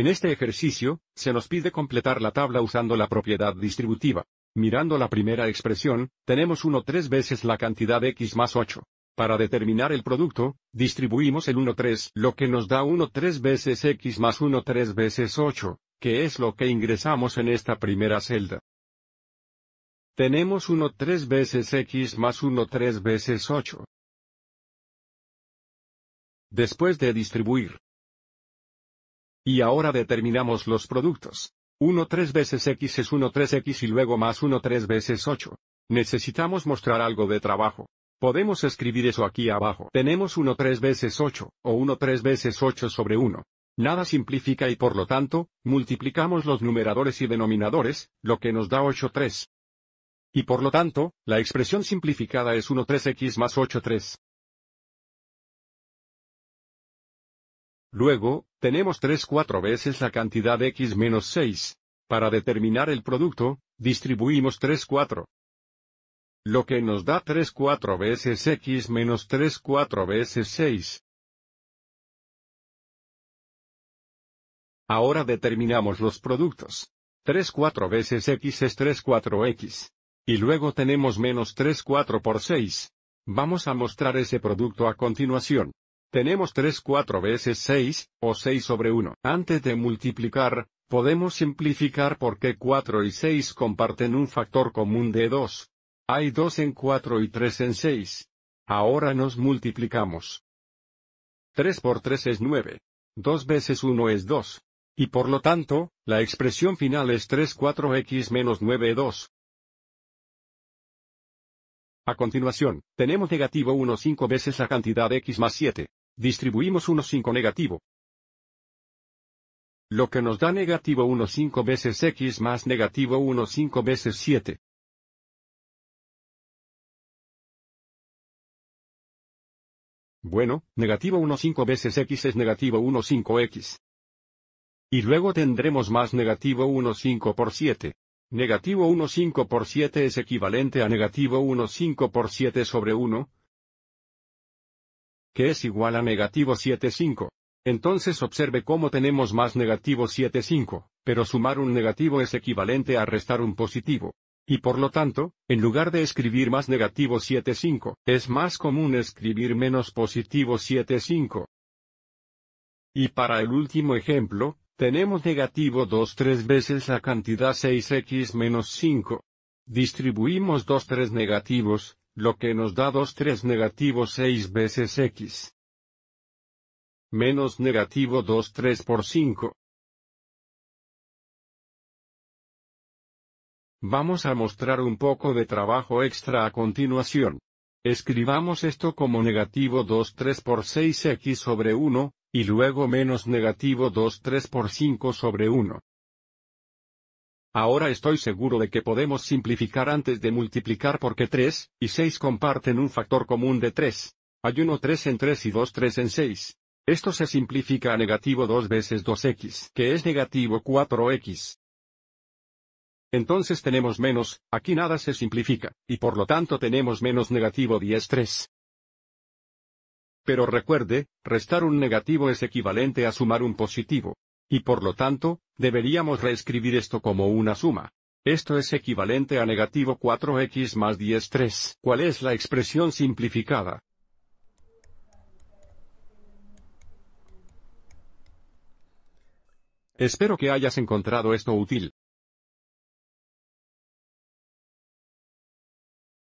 En este ejercicio, se nos pide completar la tabla usando la propiedad distributiva. Mirando la primera expresión, tenemos 13 veces la cantidad x más 8. Para determinar el producto, distribuimos el 1 3, lo que nos da 13 veces x más 1 3 veces 8, que es lo que ingresamos en esta primera celda. Tenemos 13 veces x más 1 3 veces 8. Después de distribuir, y ahora determinamos los productos. 1 3 veces x es 1 3 x y luego más 1 3 veces 8. Necesitamos mostrar algo de trabajo. Podemos escribir eso aquí abajo. Tenemos 1 3 veces 8, o 1 3 veces 8 sobre 1. Nada simplifica y por lo tanto, multiplicamos los numeradores y denominadores, lo que nos da 8 3. Y por lo tanto, la expresión simplificada es 1 3x más 8 3. Luego, tenemos 3-4 veces la cantidad x menos 6. Para determinar el producto, distribuimos 3-4. Lo que nos da 3-4 veces x menos 3-4 veces 6. Ahora determinamos los productos. 3-4 veces x es 3-4x. Y luego tenemos menos 3-4 por 6. Vamos a mostrar ese producto a continuación. Tenemos 3 4 veces 6, o 6 sobre 1. Antes de multiplicar, podemos simplificar porque 4 y 6 comparten un factor común de 2. Hay 2 en 4 y 3 en 6. Ahora nos multiplicamos. 3 por 3 es 9. 2 veces 1 es 2. Y por lo tanto, la expresión final es 3 4x menos 9 2. A continuación, tenemos negativo 1 5 veces la cantidad x más 7. Distribuimos 1,5 negativo. Lo que nos da negativo 1,5 veces x más negativo 1,5 veces 7. Bueno, negativo 1,5 veces x es negativo 1,5x. Y luego tendremos más negativo 1,5 por 7. Negativo 1,5 por 7 es equivalente a negativo 1,5 por 7 sobre 1, que es igual a negativo 7,5. Entonces observe cómo tenemos más negativo 7,5, pero sumar un negativo es equivalente a restar un positivo. Y por lo tanto, en lugar de escribir más negativo 7,5, es más común escribir menos positivo 7,5. Y para el último ejemplo, tenemos negativo 2 3 veces la cantidad 6x menos 5. Distribuimos 2 3 negativos, lo que nos da 2 3 negativo 6 veces x. Menos negativo 2 3 por 5. Vamos a mostrar un poco de trabajo extra a continuación. Escribamos esto como negativo 2 3 por 6x sobre 1, y luego menos negativo 2 3 por 5 sobre 1. Ahora estoy seguro de que podemos simplificar antes de multiplicar porque 3 y 6 comparten un factor común de 3. Hay 1 3 en 3 y 2 3 en 6. Esto se simplifica a negativo 2 veces 2x, que es negativo 4x. Entonces tenemos menos, aquí nada se simplifica, y por lo tanto tenemos menos negativo 10 3. Pero recuerde, restar un negativo es equivalente a sumar un positivo. Y por lo tanto, deberíamos reescribir esto como una suma. Esto es equivalente a negativo 4x más 10 3. ¿Cuál es la expresión simplificada? Espero que hayas encontrado esto útil.